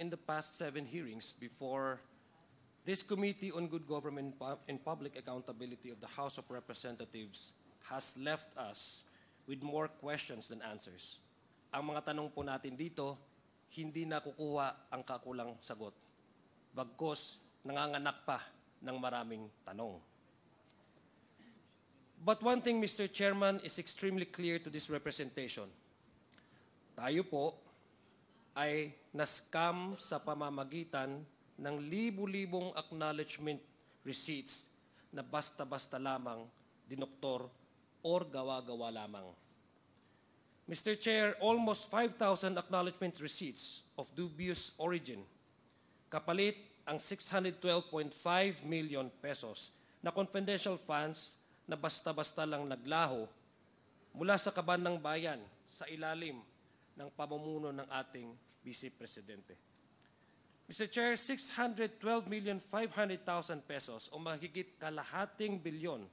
in the past seven hearings before this Committee on Good Government and Public Accountability of the House of Representatives has left us with more questions than answers. Ang mga tanong po natin dito, hindi nakukuha ang kakulang sagot. Bagkos, nanganganak pa ng maraming tanong. But one thing, Mr. Chairman, is extremely clear to this representation. Tayo po, ay naskam sa pamamagitan ng libu-libong acknowledgement receipts na basta-basta lamang dinoktor or gawa-gawa lamang. Mr. Chair, almost 5,000 acknowledgement receipts of dubious origin. Kapalit ang 612.5 million pesos na confidential funds na basta-basta lang naglaho mula sa kaban ng bayan sa ilalim ng pamumuno ng ating Vice Presidente. Mr. Chair, 612,500,000 pesos o mahigit kalahating bilyon.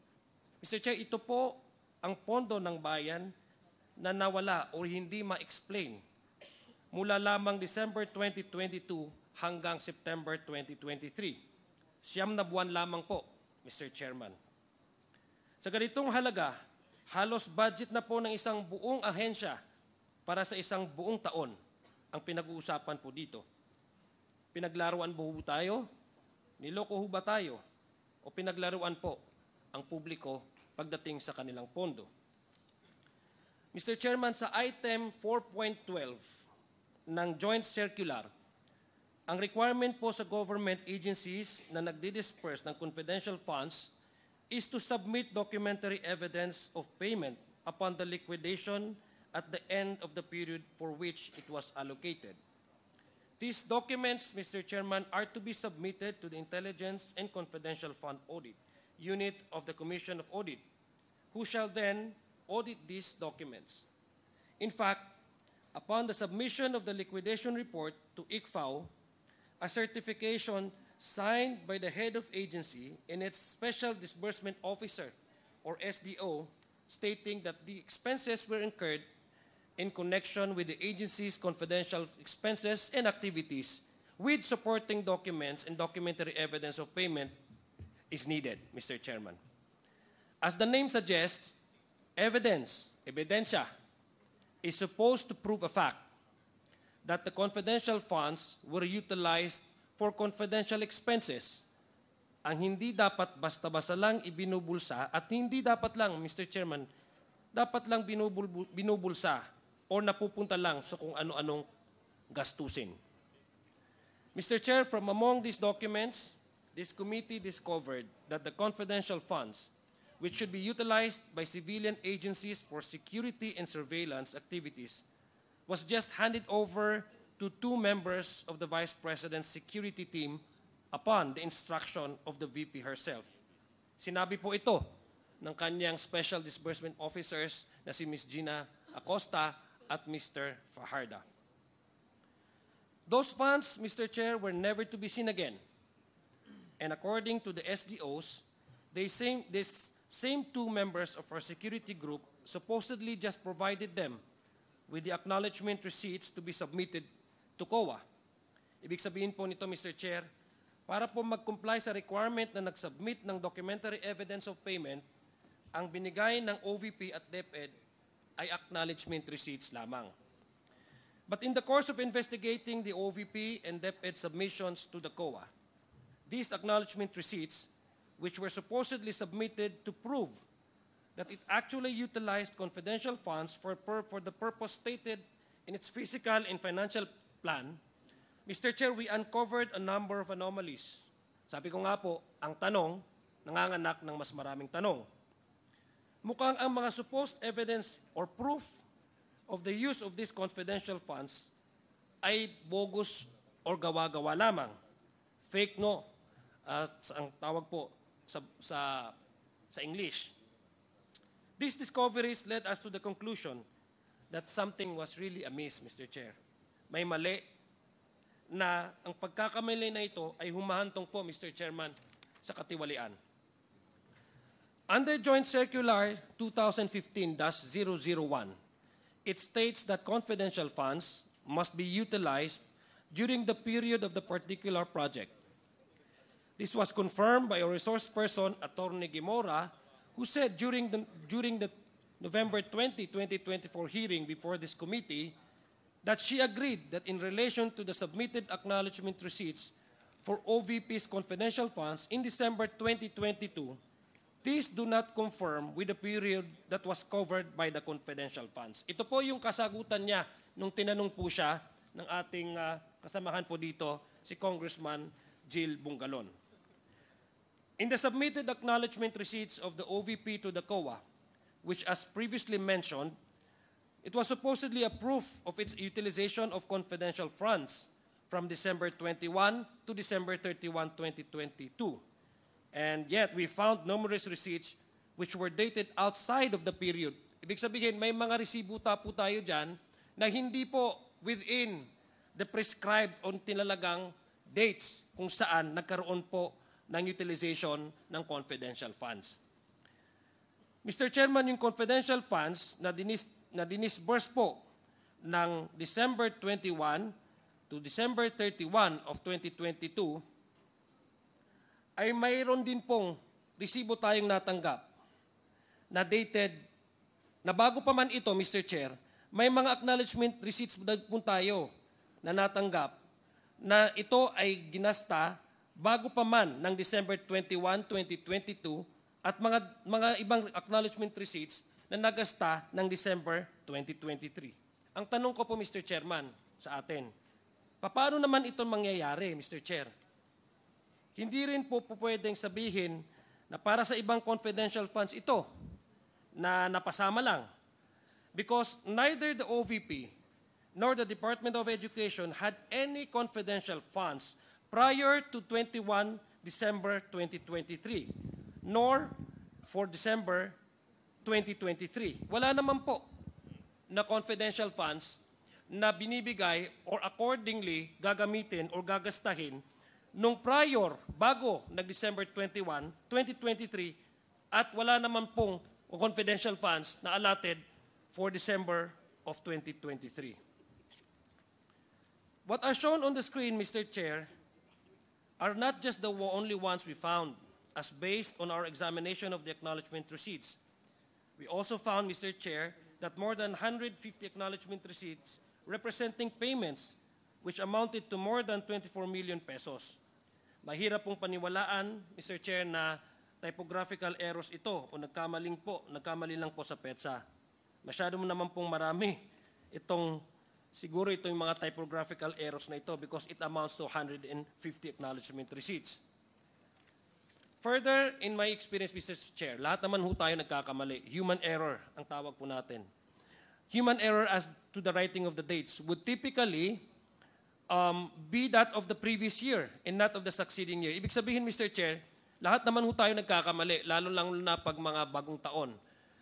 Mr. Chair, ito po ang pondo ng bayan na nawala o hindi ma-explain mula lamang December 2022 hanggang September 2023. Siyam na buwan lamang po, Mr. Chairman. Sa ganitong halaga, halos budget na po ng isang buong ahensya para sa isang buong taon ang pinag-uusapan po dito. Pinaglaruan po tayo? Niloko ho ba tayo? O pinaglaruan po ang publiko pagdating sa kanilang pondo? Mr. Chairman, sa item 4.12 ng Joint Circular, ang requirement po sa government agencies na nagdi-disperse ng confidential funds is to submit documentary evidence of payment upon the liquidation at the end of the period for which it was allocated. These documents, Mr. Chairman, are to be submitted to the Intelligence and Confidential Fund Audit Unit of the Commission of Audit, who shall then audit these documents. In fact, upon the submission of the liquidation report to ICFAO, a certification signed by the head of agency and its special disbursement officer, or SDO, stating that the expenses were incurred in connection with the agency's confidential expenses and activities with supporting documents and documentary evidence of payment is needed, Mr. Chairman. As the name suggests, evidence, evidencia, is supposed to prove a fact that the confidential funds were utilized for confidential expenses. Ang hindi dapat basta-basta lang ibinubulsa at hindi dapat lang, Mr. Chairman, dapat lang binubul binubulsa or napupunta lang sa kung ano-anong gastusin. Mr. Chair, from among these documents, this committee discovered that the confidential funds, which should be utilized by civilian agencies for security and surveillance activities, was just handed over to two members of the Vice President's security team upon the instruction of the VP herself. Sinabi po ito ng kanyang Special Disbursement Officers na si Ms. Gina Acosta at Mr. Fajarda. Those funds, Mr. Chair, were never to be seen again. And according to the SDOs, they same, this same two members of our security group supposedly just provided them with the acknowledgement receipts to be submitted to COA. Ibig sabihin po nito, Mr. Chair, para po mag-comply sa requirement na nag-submit ng documentary evidence of payment, ang binigay ng OVP at DepEd ay acknowledgement receipts lamang. But in the course of investigating the OVP and DepEd submissions to the COA, these acknowledgement receipts, which were supposedly submitted to prove that it actually utilized confidential funds for, for the purpose stated in its physical and financial plan, Mr. Chair, we uncovered a number of anomalies. Sabi ko nga po, ang tanong, nanganganak ng mas maraming tanong. Mukhang ang mga supposed evidence or proof of the use of these confidential funds ay bogus or gawa-gawa lamang. Fake no, uh, ang tawag po sa, sa, sa English. These discoveries led us to the conclusion that something was really amiss, Mr. Chair. May mali na ang pagkakamali na ito ay humahantong po, Mr. Chairman, sa katiwalian. Under Joint Circular 2015-001, it states that confidential funds must be utilized during the period of the particular project. This was confirmed by a resource person, Attorney Gimora, who said during the, during the November 20, 2024 hearing before this committee that she agreed that in relation to the submitted acknowledgement receipts for OVP's confidential funds in December 2022, These do not confirm with the period that was covered by the confidential funds. Ito po yung kasagutan niya nung tinanong po siya ng ating uh, kasamahan po dito, si Congressman Jill Bungalon. In the submitted acknowledgement receipts of the OVP to the COA, which as previously mentioned, it was supposedly a proof of its utilization of confidential funds from December 21 to December 31, 2022. And yet, we found numerous receipts which were dated outside of the period. Ibig sabihin, may mga resibo po tayo dyan na hindi po within the prescribed on tinalagang dates kung saan nagkaroon po ng utilization ng confidential funds. Mr. Chairman, yung confidential funds na, dinis, na dinisburse po ng December 21 to December 31 of 2022 ay mayroon din pong resibo tayong natanggap na dated, na bago pa man ito, Mr. Chair, may mga acknowledgement receipts po tayo na natanggap na ito ay ginasta bago pa man ng December 21, 2022 at mga, mga ibang acknowledgement receipts na nagasta ng December 2023. Ang tanong ko po, Mr. Chairman, sa atin, paano naman ito mangyayari, Mr. Chair? Hindi rin po pwedeng sabihin na para sa ibang confidential funds ito na napasama lang. Because neither the OVP nor the Department of Education had any confidential funds prior to 21 December 2023, nor for December 2023. Wala naman po na confidential funds na binibigay or accordingly gagamitin or gagastahin nung prior, bago nag-December 21, 2023, at wala naman pong confidential funds na allotted for December of 2023. What are shown on the screen, Mr. Chair, are not just the only ones we found as based on our examination of the acknowledgement receipts. We also found, Mr. Chair, that more than 150 acknowledgement receipts representing payments which amounted to more than 24 million pesos. Mahirap pong paniwalaan, Mr. Chair, na typographical errors ito o nagkamaling po, nagkamali lang po sa PETSA. Masyado mo naman pong marami itong, siguro ito yung mga typographical errors na ito because it amounts to 150 acknowledgement receipts. Further, in my experience, Mr. Chair, lahat naman ho tayo nagkakamali. Human error ang tawag po natin. Human error as to the writing of the dates would typically um, be that of the previous year and not of the succeeding year. Ibig sabihin, Mr. Chair, lahat naman ho tayo nagkakamali, lalo lang na pag mga bagong taon.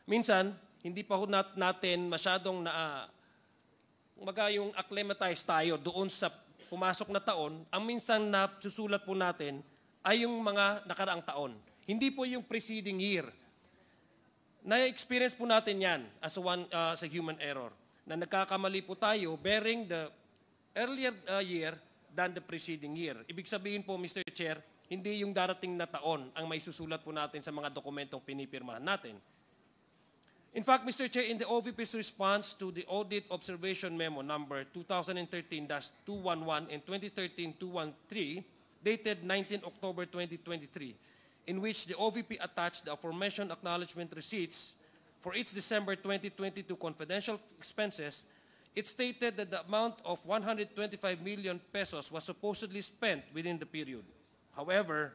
Minsan, hindi pa ho nat natin masyadong na, uh, yung acclimatize tayo doon sa pumasok na taon, ang minsan na susulat po natin ay yung mga nakaraang taon. Hindi po yung preceding year. Na-experience po natin yan as, one, uh, as a human error. Na nagkakamali po tayo bearing the earlier uh, year than the preceding year. Ibig sabihin po, Mr. Chair, hindi yung darating na taon ang may susulat po natin sa mga dokumentong pinipirmahan natin. In fact, Mr. Chair, in the OVP's response to the Audit Observation Memo number 2013-211 and 2013-213, dated 19 October 2023, in which the OVP attached the aforementioned acknowledgement receipts for its December 2022 confidential expenses It stated that the amount of 125 million pesos was supposedly spent within the period. However,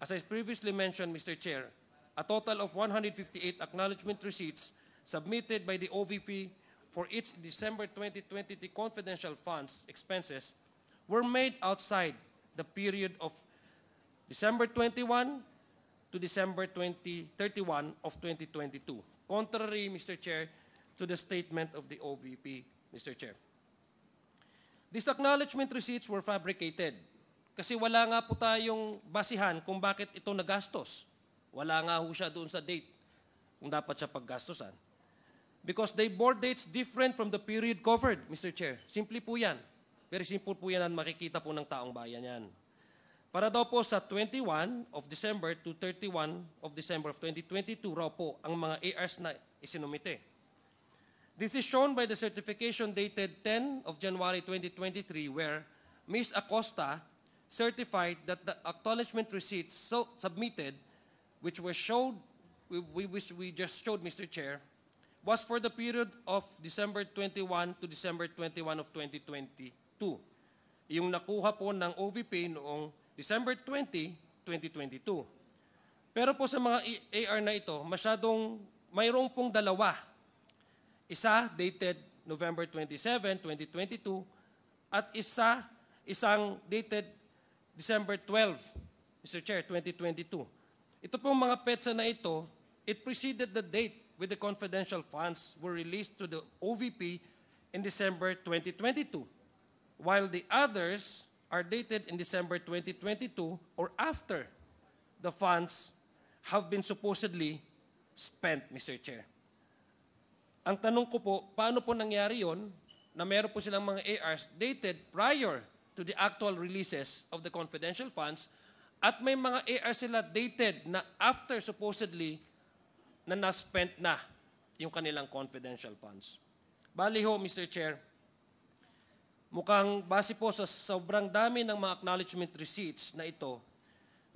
as I previously mentioned, Mr. Chair, a total of 158 acknowledgement receipts submitted by the OVP for its December 2020 confidential funds expenses were made outside the period of December 21 to December 2031 of 2022, contrary, Mr. Chair, to the statement of the OVP Mr. Chair. These acknowledgement receipts were fabricated kasi wala nga po tayong basihan kung bakit ito nagastos. Wala nga ho siya doon sa date kung dapat siya paggastosan. Because they bore dates different from the period covered, Mr. Chair. Simple po yan. Very simple po yan ang makikita po ng taong bayan yan. Para daw po sa 21 of December to 31 of December of 2022 raw po ang mga ARs na isinumite. This is shown by the certification dated 10 of January 2023 where Ms. Acosta certified that the acknowledgement receipts so submitted, which were showed, we, we, we just showed, Mr. Chair, was for the period of December 21 to December 21 of 2022. Yung nakuha po ng OVP noong December 20, 2022. Pero po sa mga AR na ito, masyadong mayroong pong dalawa isa dated November 27, 2022 at isa isang dated December 12, Mr. Chair, 2022. Ito pong mga petsa na ito, it preceded the date with the confidential funds were released to the OVP in December 2022, while the others are dated in December 2022 or after the funds have been supposedly spent, Mr. Chair. Ang tanong ko po, paano po nangyari yon na meron po silang mga ARs dated prior to the actual releases of the confidential funds at may mga AR sila dated na after supposedly na na-spent na yung kanilang confidential funds. Bali ho, Mr. Chair, mukhang base po sa sobrang dami ng mga acknowledgement receipts na ito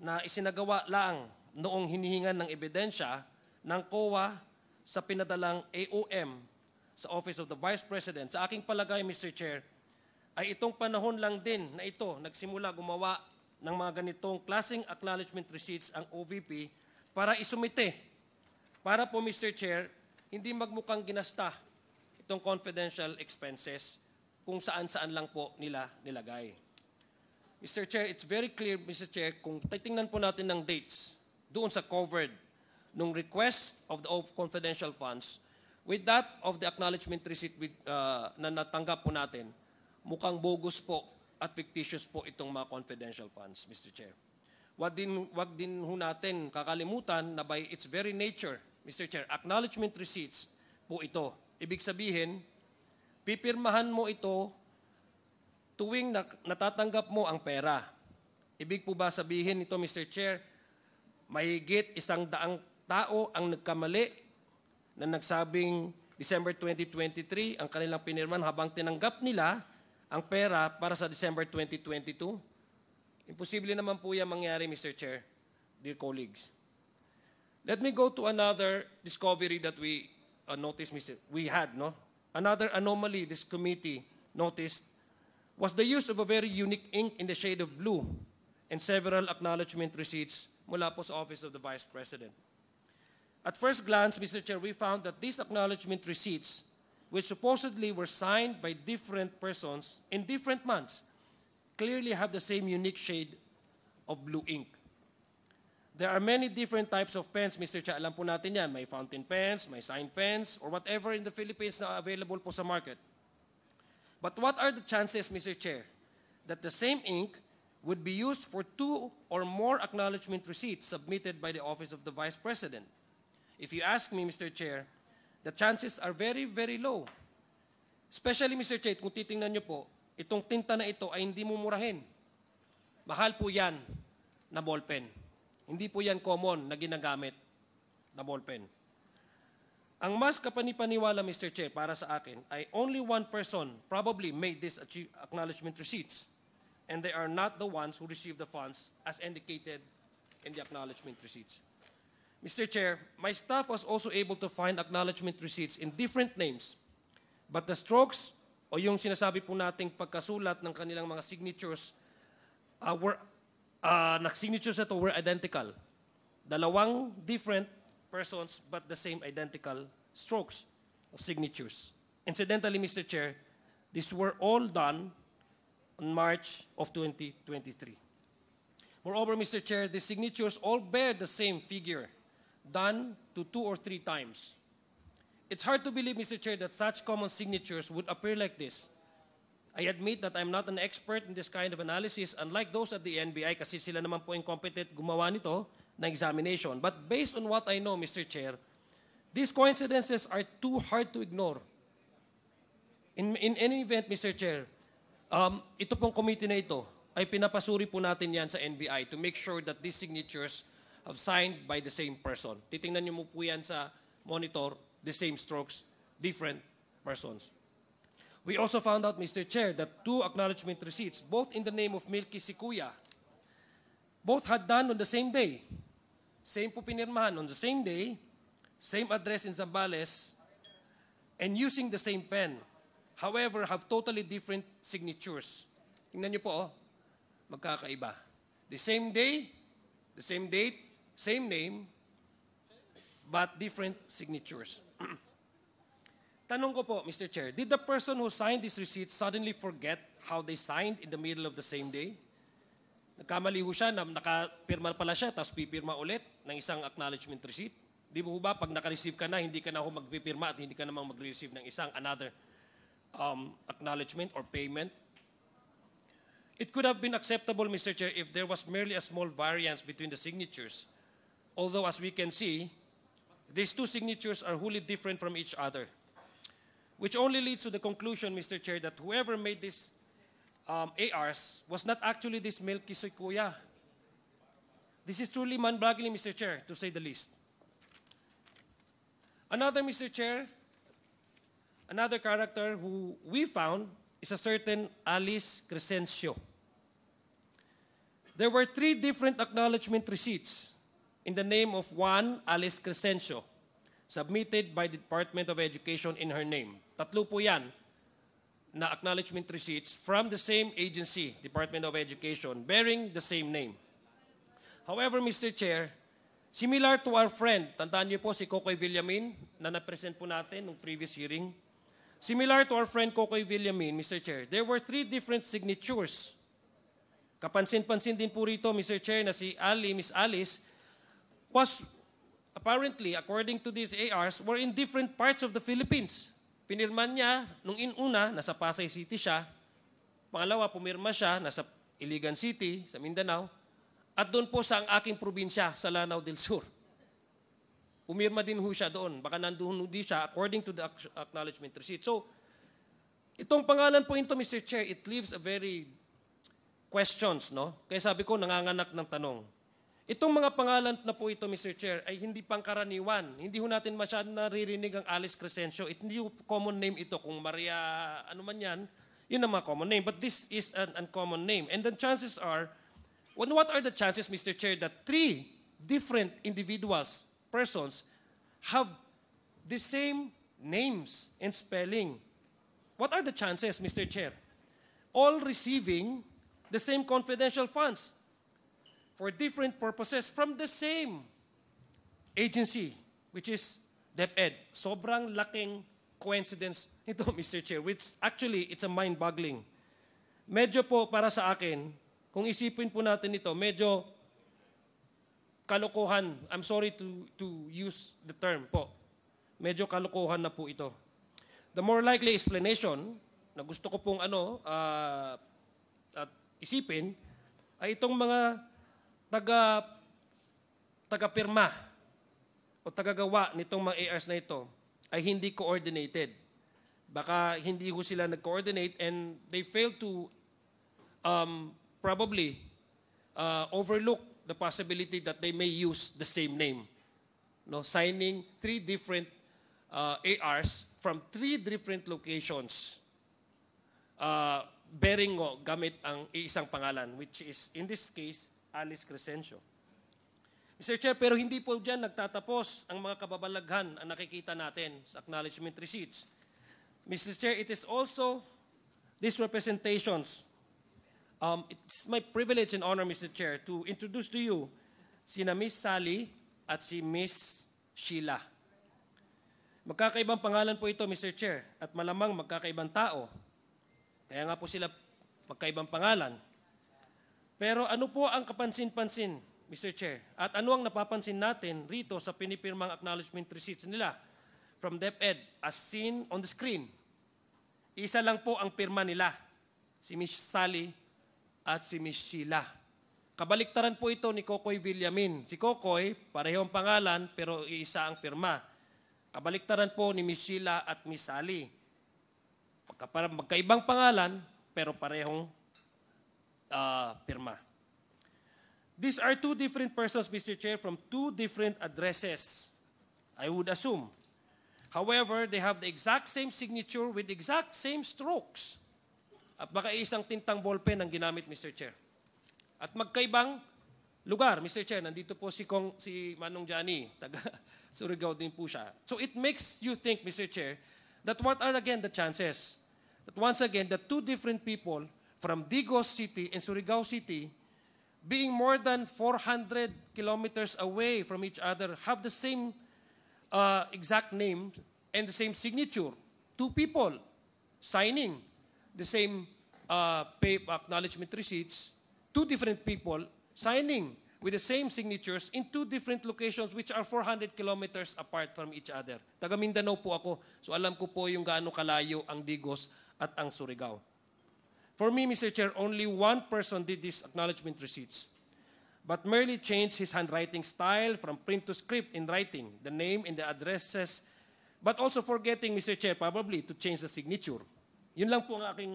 na isinagawa lang noong hinihingan ng ebidensya ng COA sa pinadalang AOM sa Office of the Vice President. Sa aking palagay, Mr. Chair, ay itong panahon lang din na ito nagsimula gumawa ng mga ganitong klaseng acknowledgement receipts ang OVP para isumite. Para po, Mr. Chair, hindi magmukhang ginasta itong confidential expenses kung saan-saan lang po nila nilagay. Mr. Chair, it's very clear, Mr. Chair, kung titingnan po natin ng dates doon sa covered nung request of the of confidential funds with that of the acknowledgement receipt with, uh, na natanggap po natin, mukhang bogus po at fictitious po itong mga confidential funds, Mr. Chair. Wag din, wag din ho natin kakalimutan na by its very nature, Mr. Chair, acknowledgement receipts po ito. Ibig sabihin, pipirmahan mo ito tuwing natatanggap mo ang pera. Ibig po ba sabihin ito, Mr. Chair, mahigit isang daang tao ang nagkamali na nagsabing December 2023 ang kanilang pinirman habang tinanggap nila ang pera para sa December 2022? Imposible naman po yan mangyari, Mr. Chair, dear colleagues. Let me go to another discovery that we uh, noticed, Mr. We had, no? Another anomaly this committee noticed was the use of a very unique ink in the shade of blue and several acknowledgement receipts mula po sa Office of the Vice President. At first glance, Mr. Chair, we found that these acknowledgement receipts, which supposedly were signed by different persons in different months, clearly have the same unique shade of blue ink. There are many different types of pens, Mr. Chair. Alam po natin yan. May fountain pens, may sign pens, or whatever in the Philippines na available po sa market. But what are the chances, Mr. Chair, that the same ink would be used for two or more acknowledgement receipts submitted by the Office of the Vice President? If you ask me, Mr. Chair, the chances are very, very low. Especially, Mr. Chair, kung titingnan nyo po, itong tinta na ito ay hindi mumurahin. Mahal po yan na ballpen. Hindi po yan common na ginagamit na ballpen. Ang mas kapanipaniwala, Mr. Chair, para sa akin, ay only one person probably made this acknowledgement receipts. And they are not the ones who received the funds as indicated in the acknowledgement receipts. Mr. Chair, my staff was also able to find acknowledgement receipts in different names, but the strokes o yung sinasabi po nating pagkasulat ng kanilang mga signatures uh, were, uh, signatures ito were identical. Dalawang different persons but the same identical strokes of signatures. Incidentally, Mr. Chair, these were all done on March of 2023. Moreover, Mr. Chair, the signatures all bear the same figure done to two or three times. It's hard to believe, Mr. Chair, that such common signatures would appear like this. I admit that I'm not an expert in this kind of analysis, unlike those at the NBI kasi sila naman po incompetent gumawa nito na examination. But based on what I know, Mr. Chair, these coincidences are too hard to ignore. In, in any event, Mr. Chair, um, ito pong committee na ito ay pinapasuri po natin yan sa NBI to make sure that these signatures of signed by the same person. Titingnan nyo mo po yan sa monitor, the same strokes, different persons. We also found out, Mr. Chair, that two acknowledgement receipts, both in the name of Milky Sikuya, both had done on the same day. Same po pinirmahan on the same day, same address in Zambales, and using the same pen. However, have totally different signatures. Tingnan nyo po, oh, magkakaiba. The same day, the same date, Same name, but different signatures. Tanong ko po, Mr. Chair, did the person who signed this receipt suddenly forget how they signed in the middle of the same day? Nagkamali ho siya, nakapirma pala siya, tapos pipirma ulit ng isang acknowledgement receipt. Di mo ba, pag naka-receive ka na, hindi ka na ho magpipirma at hindi ka namang mag-receive ng isang another um, acknowledgement or payment? It could have been acceptable, Mr. Chair, if there was merely a small variance between the signatures – Although, as we can see, these two signatures are wholly different from each other, which only leads to the conclusion, Mr. Chair, that whoever made these um, ARs was not actually this Melky Suikuya. This is truly mind-boggling, Mr. Chair, to say the least. Another, Mr. Chair, another character who we found is a certain Alice Crescencio. There were three different acknowledgement receipts in the name of Juan Alice Crescencio, submitted by the Department of Education in her name. Tatlo po yan na acknowledgement receipts from the same agency, Department of Education, bearing the same name. However, Mr. Chair, similar to our friend, tandaan niyo po si Kokoy Villamin na na-present po natin nung previous hearing, similar to our friend Kokoy Villamin, Mr. Chair, there were three different signatures. Kapansin-pansin din po rito, Mr. Chair, na si Ali, Miss Alice, was apparently, according to these ARs, were in different parts of the Philippines. Pinirman niya, nung inuna, nasa Pasay City siya. Pangalawa, pumirma siya, nasa Iligan City, sa Mindanao. At doon po sa ang aking probinsya, sa Lanao del Sur. Pumirma din ho siya doon. Baka nandoon di siya according to the acknowledgement receipt. So, itong pangalan po ito, Mr. Chair, it leaves a very questions, no? Kaya sabi ko, nanganganak ng tanong. Itong mga pangalan na po ito, Mr. Chair, ay hindi pangkaraniwan. Hindi ho natin masyadong naririnig ang Alice Crescencio. It, hindi ho common name ito. Kung Maria, ano man yan, yun ang mga common name. But this is an uncommon name. And the chances are, when, what are the chances, Mr. Chair, that three different individuals, persons, have the same names and spelling? What are the chances, Mr. Chair? All receiving the same confidential funds for different purposes from the same agency, which is DepEd. Sobrang laking coincidence ito, Mr. Chair, which actually, it's a mind-boggling. Medyo po para sa akin, kung isipin po natin ito, medyo kalokohan. I'm sorry to, to use the term po. Medyo kalokohan na po ito. The more likely explanation na gusto ko pong ano, uh, at isipin, ay itong mga taga, tagapirma o tagagawa nitong mga ARs na ito ay hindi coordinated. Baka hindi ko sila nag-coordinate and they fail to um, probably uh, overlook the possibility that they may use the same name. No, signing three different uh, ARs from three different locations uh, bearing o, gamit ang isang pangalan which is in this case Alice Crescencio. Mr. Chair, pero hindi po dyan nagtatapos ang mga kababalaghan ang nakikita natin sa acknowledgement receipts. Mr. Chair, it is also these representations. Um, it's my privilege and honor, Mr. Chair, to introduce to you sina Miss Sally at si Miss Sheila. Magkakaibang pangalan po ito, Mr. Chair, at malamang magkakaibang tao. Kaya nga po sila magkaibang pangalan. Pero ano po ang kapansin-pansin, Mr. Chair? At ano ang napapansin natin rito sa pinipirmang acknowledgement receipts nila from DepEd as seen on the screen? Isa lang po ang pirma nila, si Ms. Sally at si Ms. Sheila. Kabaliktaran po ito ni Kokoy Villamin. Si Kokoy, parehong pangalan pero iisa ang pirma. Kabaliktaran po ni Ms. Sheila at Ms. Sally. Magkaibang pangalan pero parehong uh, pirma. These are two different persons, Mr. Chair, from two different addresses, I would assume. However, they have the exact same signature with exact same strokes. At baka isang tintang ballpen ang ginamit, Mr. Chair. At magkaibang lugar, Mr. Chair, nandito po si, Kong, si Manong Johnny, taga Surigao din po siya. So it makes you think, Mr. Chair, that what are again the chances that once again, the two different people from Digos City and Surigao City, being more than 400 kilometers away from each other, have the same uh, exact name and the same signature. Two people signing the same uh, pay acknowledgement receipts, two different people signing with the same signatures in two different locations which are 400 kilometers apart from each other. Taga Mindanao po ako, so alam ko po yung gaano kalayo ang Digos at ang Surigao. For me, Mr. Chair, only one person did these acknowledgement receipts, but merely changed his handwriting style from print to script in writing, the name and the addresses, but also forgetting, Mr. Chair, probably to change the signature. Yun lang po ang aking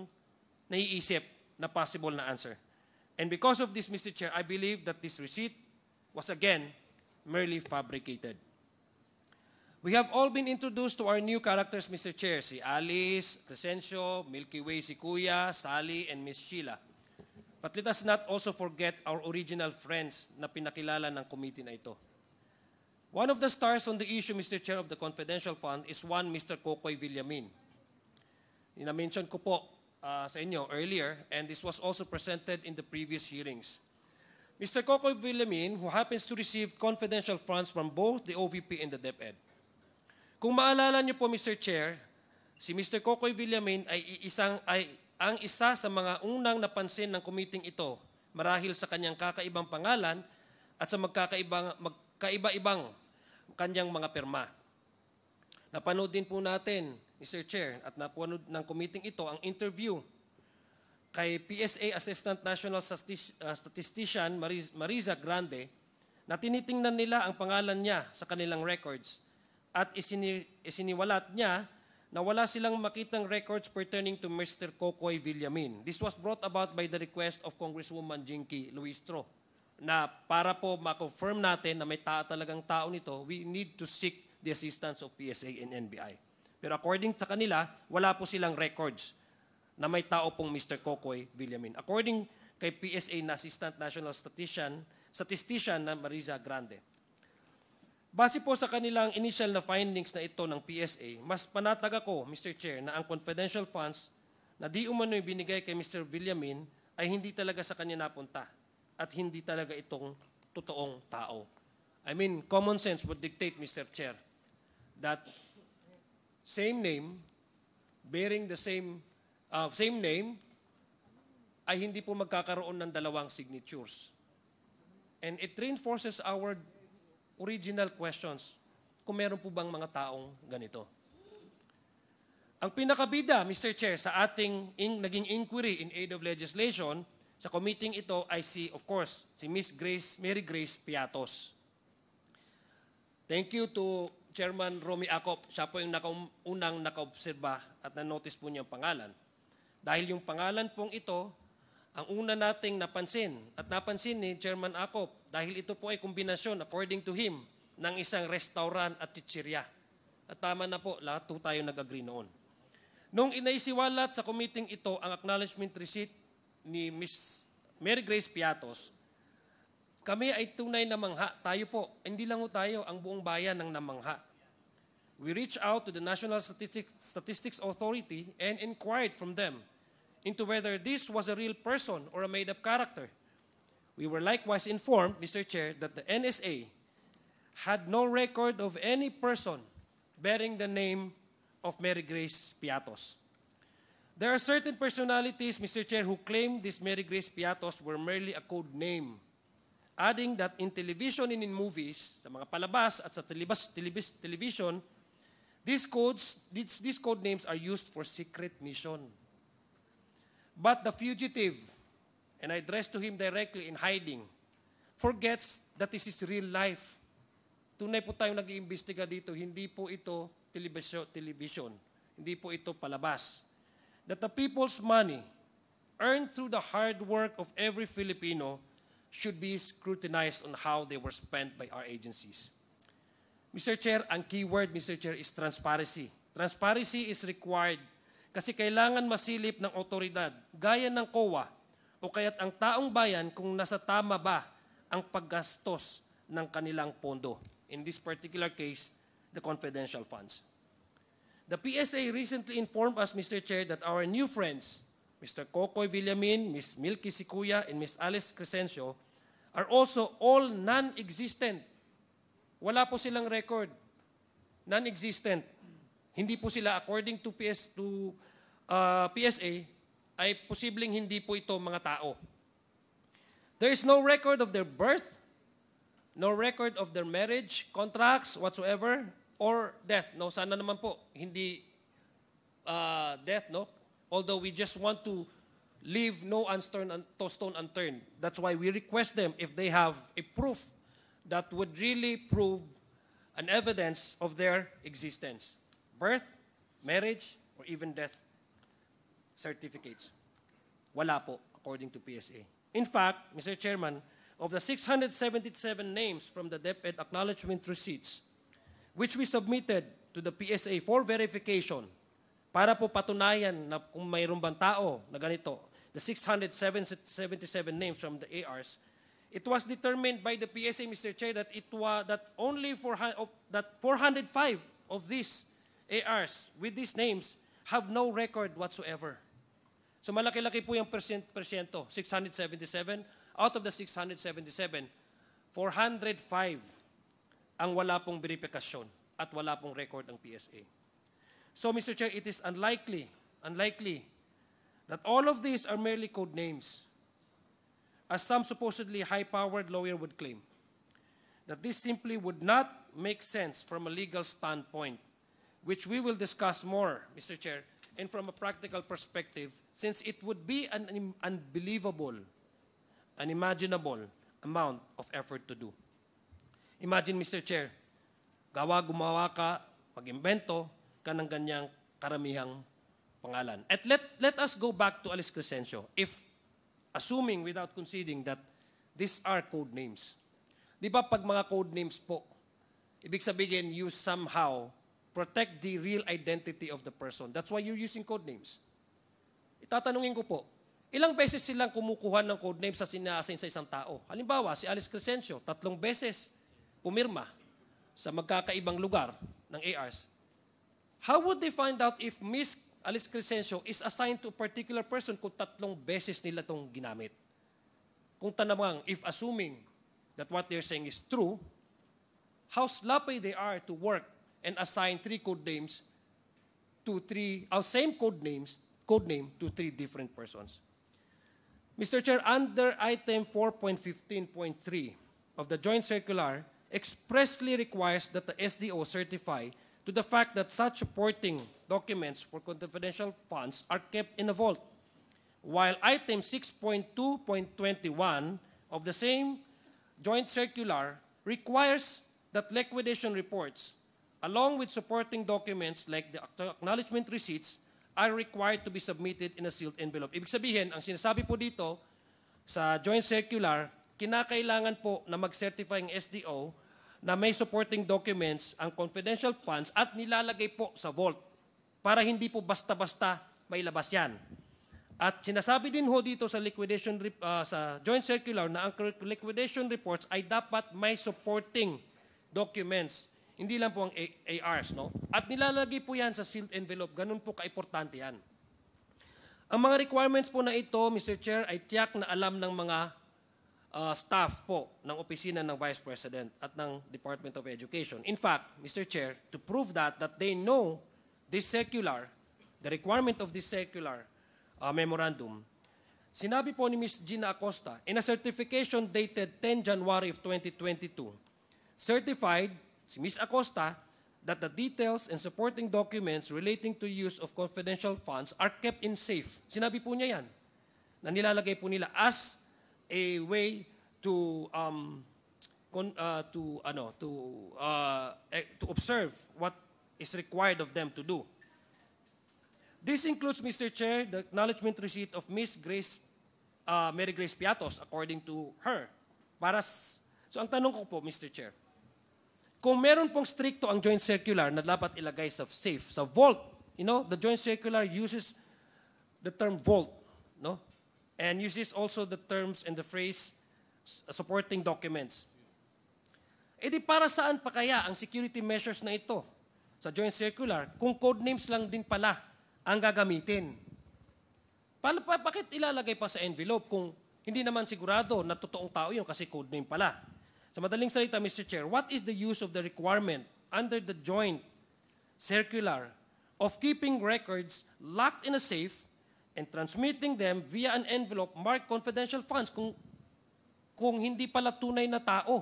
naiisip na possible na answer. And because of this, Mr. Chair, I believe that this receipt was again merely fabricated. We have all been introduced to our new characters, Mr. Chair, si Alice, Crescencio, Milky Way, si Kuya, Sally, and Miss Sheila. But let us not also forget our original friends na pinakilala ng committee na ito. One of the stars on the issue, Mr. Chair, of the Confidential Fund is one Mr. Kokoy Villamin. Ina-mention ko po uh, sa inyo earlier, and this was also presented in the previous hearings. Mr. Kokoy Villamin, who happens to receive confidential funds from both the OVP and the DepEd, kung maalala niyo po, Mr. Chair, si Mr. Kokoy Villamin ay, isang, ay ang isa sa mga unang napansin ng kumiting ito marahil sa kanyang kakaibang pangalan at sa magkakaibang, magkaiba-ibang kanyang mga pirma. Napanood din po natin, Mr. Chair, at napanood ng kumiting ito ang interview kay PSA Assistant National uh, Statistician Marisa Grande na tinitingnan nila ang pangalan niya sa kanilang records at isini, isiniwalat niya na wala silang makitang records pertaining to Mr. Kokoy Villamin. This was brought about by the request of Congresswoman Jinky Luistro na para po makonfirm natin na may ta talagang tao nito, we need to seek the assistance of PSA and NBI. Pero according sa kanila, wala po silang records na may tao pong Mr. Kokoy Villamin. According kay PSA na Assistant National Statistician, Statistician na Marisa Grande. Base po sa kanilang initial na findings na ito ng PSA, mas panatag ako, Mr. Chair, na ang confidential funds na di umano'y binigay kay Mr. Villamin ay hindi talaga sa kanya napunta at hindi talaga itong totoong tao. I mean, common sense would dictate, Mr. Chair, that same name, bearing the same, uh, same name, ay hindi po magkakaroon ng dalawang signatures. And it reinforces our original questions. Kung meron po bang mga taong ganito. Ang pinakabida, Mr. Chair, sa ating in, naging inquiry in aid of legislation, sa committing ito ay si, of course, si Miss Grace, Mary Grace Piatos. Thank you to Chairman Romy Acop. Siya po yung unang nakaobserba at na-notice po niya ang pangalan. Dahil yung pangalan pong ito ang una nating napansin at napansin ni Chairman Akop dahil ito po ay kombinasyon according to him ng isang restaurant at chichirya. At tama na po, lahat po tayo nag-agree noon. Nung inaisiwalat sa committee ito ang acknowledgement receipt ni Ms. Mary Grace Piatos, kami ay tunay na mangha. Tayo po, hindi lang tayo, ang buong bayan ng namangha. We reached out to the National Statistics, Statistics Authority and inquired from them into whether this was a real person or a made-up character. We were likewise informed, Mr. Chair, that the NSA had no record of any person bearing the name of Mary Grace Piatos. There are certain personalities, Mr. Chair, who claim this Mary Grace Piatos were merely a code name, adding that in television and in movies, sa mga palabas at sa telebas, telebis, television, these codes, these, these code names are used for secret mission. But the fugitive, and I addressed to him directly in hiding, forgets that this is real life. Tunay po tayong nag-iimbestiga dito, hindi po ito television, television, hindi po ito palabas. That the people's money earned through the hard work of every Filipino should be scrutinized on how they were spent by our agencies. Mr. Chair, ang key word, Mr. Chair, is transparency. Transparency is required kasi kailangan masilip ng otoridad, gaya ng COA, o kaya't ang taong bayan kung nasa tama ba ang paggastos ng kanilang pondo. In this particular case, the confidential funds. The PSA recently informed us, Mr. Chair, that our new friends, Mr. Kokoy Villamin, Ms. Milky Sikuya, and Ms. Alice Crescencio, are also all non-existent. Wala po silang record. Non-existent. Hindi po sila, according to, PS, to uh, PSA, ay posibleng hindi po ito mga tao. There is no record of their birth, no record of their marriage, contracts, whatsoever, or death. No, sana naman po, hindi uh, death, no? Although we just want to leave no unstone, un stone unturned. That's why we request them if they have a proof that would really prove an evidence of their existence birth, marriage, or even death certificates. Wala po, according to PSA. In fact, Mr. Chairman, of the 677 names from the DepEd acknowledgement receipts, which we submitted to the PSA for verification, para po patunayan na kung mayroon bang tao na ganito, the 677 names from the ARs, it was determined by the PSA, Mr. Chair, that it was that only 400, that 405 of these ARs with these names have no record whatsoever. So malaki-laki po yung percent, persyento, 677. Out of the 677, 405 ang wala pong verification at wala pong record ang PSA. So Mr. Chair, it is unlikely, unlikely that all of these are merely code names as some supposedly high-powered lawyer would claim. That this simply would not make sense from a legal standpoint which we will discuss more, Mr. Chair, and from a practical perspective, since it would be an unbelievable, unimaginable amount of effort to do. Imagine, Mr. Chair, gawa gumawa ka, mag-imbento ka ng ganyang karamihang pangalan. At let, let us go back to Alice Crescencio, if assuming without conceding that these are code names. Di ba pag mga code names po, ibig sabihin you somehow protect the real identity of the person. That's why you're using code names. Itatanungin ko po, ilang beses silang kumukuha ng code names sa sinasin sa isang tao? Halimbawa, si Alice Crescencio, tatlong beses pumirma sa magkakaibang lugar ng ARs. How would they find out if Miss Alice Crescencio is assigned to a particular person kung tatlong beses nila itong ginamit? Kung tanamang, if assuming that what they're saying is true, how sloppy they are to work and assign three code names to three, our uh, same code names, code name to three different persons. Mr. Chair, under item 4.15.3 of the joint circular, expressly requires that the SDO certify to the fact that such supporting documents for confidential funds are kept in a vault, while item 6.2.21 of the same joint circular requires that liquidation reports along with supporting documents like the acknowledgement receipts, are required to be submitted in a sealed envelope. Ibig sabihin, ang sinasabi po dito sa joint circular, kinakailangan po na mag-certify ang SDO na may supporting documents ang confidential funds at nilalagay po sa vault para hindi po basta-basta mailabas yan. At sinasabi din ho dito sa liquidation uh, sa joint circular na ang liquidation reports ay dapat may supporting documents hindi lang po ang ARs, no? At nilalagay po yan sa sealed envelope. Ganun po kaimportante yan. Ang mga requirements po na ito, Mr. Chair, ay tiyak na alam ng mga uh, staff po ng opisina ng Vice President at ng Department of Education. In fact, Mr. Chair, to prove that, that they know this secular, the requirement of this secular uh, ah, memorandum, Sinabi po ni Ms. Gina Acosta, in a certification dated 10 January of 2022, certified si Ms. Acosta that the details and supporting documents relating to use of confidential funds are kept in safe. Sinabi po niya yan, na nilalagay po nila as a way to um, con, uh, to ano to uh, eh, to observe what is required of them to do. This includes, Mr. Chair, the acknowledgement receipt of Miss Grace uh, Mary Grace Piatos according to her. Para so ang tanong ko po, Mr. Chair, kung meron pong stricto ang joint circular na dapat ilagay sa safe, sa vault, you know, the joint circular uses the term vault, no? And uses also the terms and the phrase supporting documents. E di para saan pa kaya ang security measures na ito sa joint circular kung code names lang din pala ang gagamitin? Pa- pa, bakit ilalagay pa sa envelope kung hindi naman sigurado na totoong tao yun kasi code name pala? Sa madaling salita, Mr. Chair, what is the use of the requirement under the joint circular of keeping records locked in a safe and transmitting them via an envelope marked confidential funds kung kung hindi pala tunay na tao.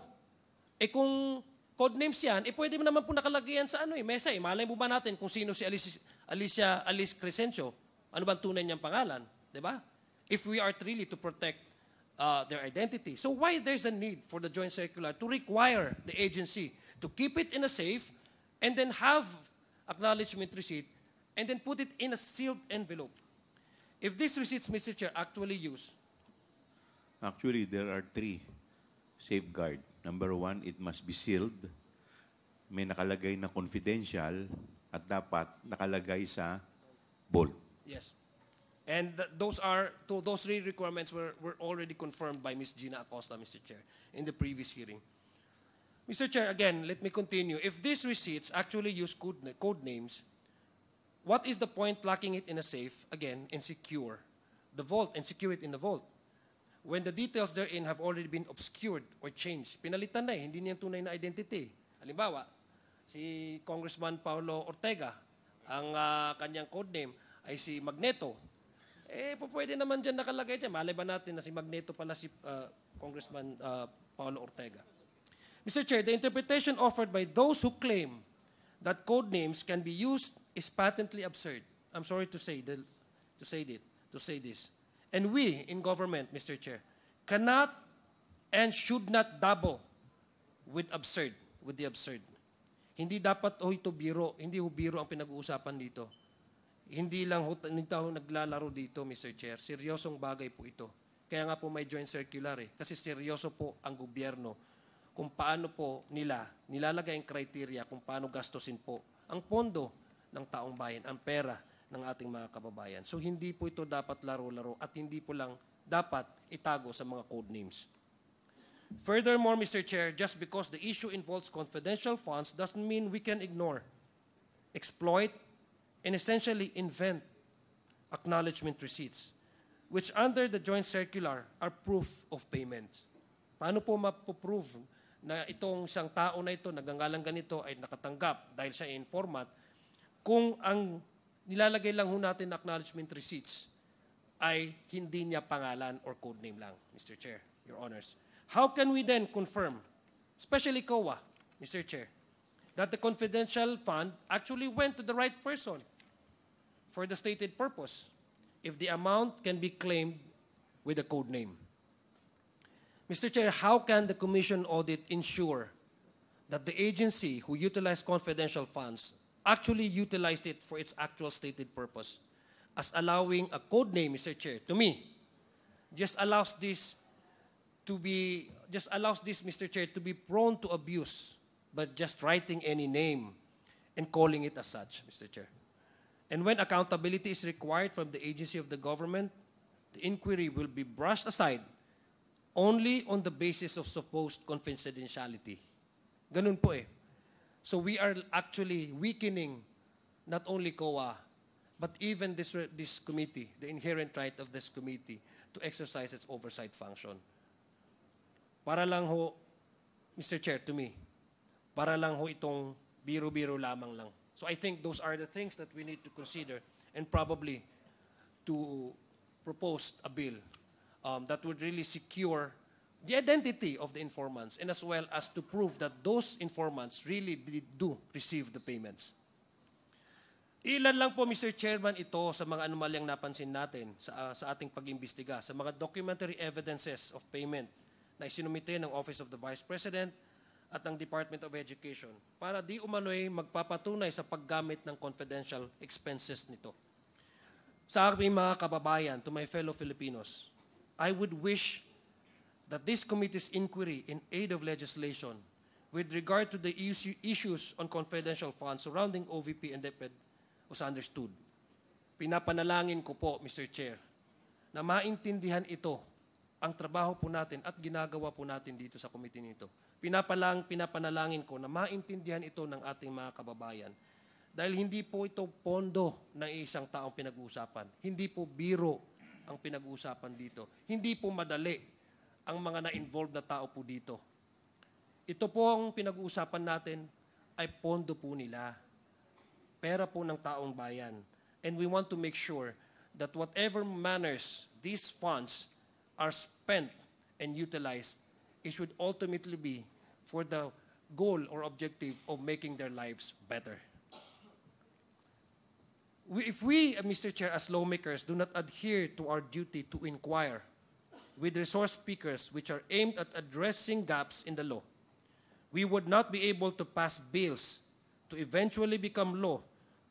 Eh kung codenames yan, eh pwede mo naman po nakalagay yan sa ano eh, mesa eh. Malay mo ba natin kung sino si Alice, Alicia, Alice Crescencio? Ano bang tunay niyang pangalan? ba? Diba? If we are really to protect uh, their identity. So why there's a need for the joint circular to require the agency to keep it in a safe and then have acknowledgement receipt and then put it in a sealed envelope. If these receipts, Mr. Chair, actually use? Actually, there are three safeguard. Number one, it must be sealed. May nakalagay na confidential at dapat nakalagay sa bolt. yes. And those are those three requirements were, were already confirmed by Ms. Gina Acosta, Mr. Chair, in the previous hearing. Mr. Chair, again, let me continue. If these receipts actually use code, code names, what is the point locking it in a safe, again, and secure the vault and secure it in the vault? When the details therein have already been obscured or changed, pinalitan na eh, hindi niyang tunay na identity. Halimbawa, si Congressman Paolo Ortega, ang uh, kanyang codename ay si Magneto. Eh, po pwede naman dyan nakalagay dyan. Malay ba natin na si Magneto pala si uh, Congressman uh, Paolo Ortega. Mr. Chair, the interpretation offered by those who claim that code names can be used is patently absurd. I'm sorry to say, the, to say it, to say this. And we in government, Mr. Chair, cannot and should not double with absurd, with the absurd. Hindi dapat, oh, ito biro, hindi ho biro ang pinag-uusapan dito. Hindi lang ho, hindi ho naglalaro dito, Mr. Chair. Seryosong bagay po ito. Kaya nga po may joint circular eh. Kasi seryoso po ang gobyerno kung paano po nila nilalagay ang criteria kung paano gastusin po ang pondo ng taong bayan, ang pera ng ating mga kababayan. So hindi po ito dapat laro-laro at hindi po lang dapat itago sa mga code names. Furthermore, Mr. Chair, just because the issue involves confidential funds doesn't mean we can ignore, exploit, and essentially invent acknowledgement receipts, which under the joint circular are proof of payment. Paano po mapoprove na itong isang tao na ito, nagangalang ganito, ay nakatanggap dahil siya informant, kung ang nilalagay lang ho natin acknowledgement receipts ay hindi niya pangalan or code name lang, Mr. Chair, Your Honors. How can we then confirm, especially COA, Mr. Chair, that the confidential fund actually went to the right person? for the stated purpose if the amount can be claimed with a code name. Mr. Chair, how can the Commission audit ensure that the agency who utilized confidential funds actually utilized it for its actual stated purpose as allowing a code name, Mr. Chair, to me, just allows this to be, just allows this, Mr. Chair, to be prone to abuse, but just writing any name and calling it as such, Mr. Chair. And when accountability is required from the agency of the government, the inquiry will be brushed aside only on the basis of supposed confidentiality. Ganun po eh. So we are actually weakening not only COA, but even this, this committee, the inherent right of this committee to exercise its oversight function. Para lang ho, Mr. Chair, to me, para lang ho itong biro-biro lamang lang. So I think those are the things that we need to consider and probably to propose a bill um, that would really secure the identity of the informants and as well as to prove that those informants really did do receive the payments. Ilan lang po, Mr. Chairman, ito sa mga anomalyang napansin natin sa, uh, sa ating pag-imbestiga, sa mga documentary evidences of payment na isinumite ng Office of the Vice President, at ng Department of Education para di umano'y magpapatunay sa paggamit ng confidential expenses nito. Sa aking mga kababayan, to my fellow Filipinos, I would wish that this committee's inquiry in aid of legislation with regard to the issues on confidential funds surrounding OVP and DepEd was understood. Pinapanalangin ko po, Mr. Chair, na maintindihan ito ang trabaho po natin at ginagawa po natin dito sa committee nito. Pinapalang, pinapanalangin ko na maintindihan ito ng ating mga kababayan. Dahil hindi po ito pondo ng isang taong pinag-uusapan. Hindi po biro ang pinag-uusapan dito. Hindi po madali ang mga na-involved na tao po dito. Ito po ang pinag-uusapan natin ay pondo po nila. Pera po ng taong bayan. And we want to make sure that whatever manners these funds are spent and utilized, it should ultimately be for the goal or objective of making their lives better. We, if we, uh, Mr. Chair, as lawmakers, do not adhere to our duty to inquire with resource speakers which are aimed at addressing gaps in the law, we would not be able to pass bills to eventually become law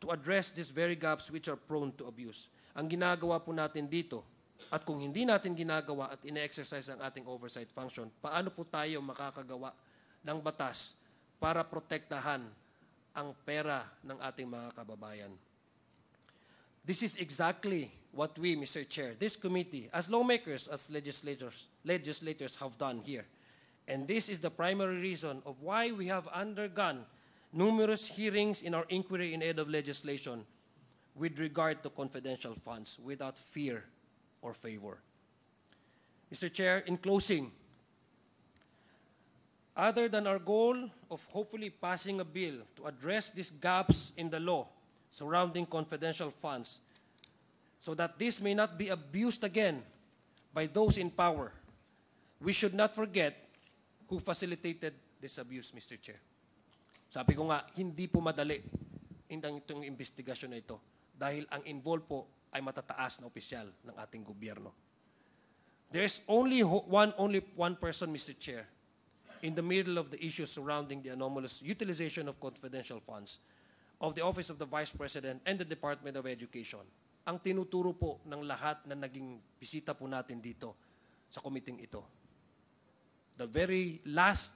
to address these very gaps which are prone to abuse. Ang ginagawa po natin dito, At kung hindi natin ginagawa at ine-exercise ang ating oversight function, paano po tayo makakagawa ng batas para protektahan ang pera ng ating mga kababayan? This is exactly what we, Mr. Chair, this committee, as lawmakers, as legislators, legislators have done here. And this is the primary reason of why we have undergone numerous hearings in our inquiry in aid of legislation with regard to confidential funds without fear or favor. Mr. Chair, in closing, other than our goal of hopefully passing a bill to address these gaps in the law surrounding confidential funds so that this may not be abused again by those in power, we should not forget who facilitated this abuse, Mr. Chair. Sabi ko nga, hindi po madali itong investigasyon na ito dahil ang involved po ay matataas na opisyal ng ating gobyerno. There is only one, only one person, Mr. Chair, in the middle of the issues surrounding the anomalous utilization of confidential funds of the Office of the Vice President and the Department of Education. Ang tinuturo po ng lahat na naging bisita po natin dito sa komiting ito. The very last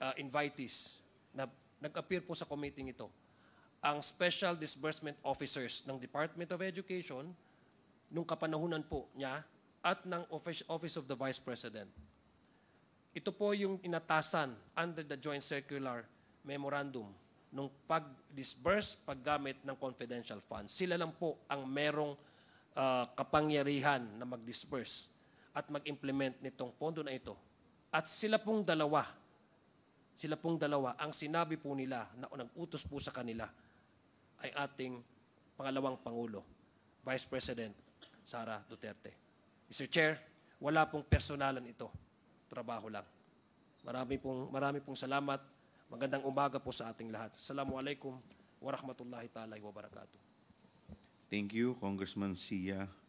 uh, invitees na nag-appear po sa komiting ito ang Special Disbursement Officers ng Department of Education nung kapanahunan po niya at ng Office of the Vice President. Ito po yung inatasan under the Joint Circular Memorandum nung pag-disburse paggamit ng confidential funds. Sila lang po ang merong uh, kapangyarihan na mag-disburse at mag-implement nitong pondo na ito. At sila pong dalawa, sila pong dalawa ang sinabi po nila na nag-utos po sa kanila ay ating pangalawang Pangulo, Vice President Sara Duterte. Mr. Chair, wala pong personalan ito. Trabaho lang. Marami pong, marami pong salamat. Magandang umaga po sa ating lahat. Assalamualaikum warahmatullahi ta'ala wabarakatuh. Thank you, Congressman Sia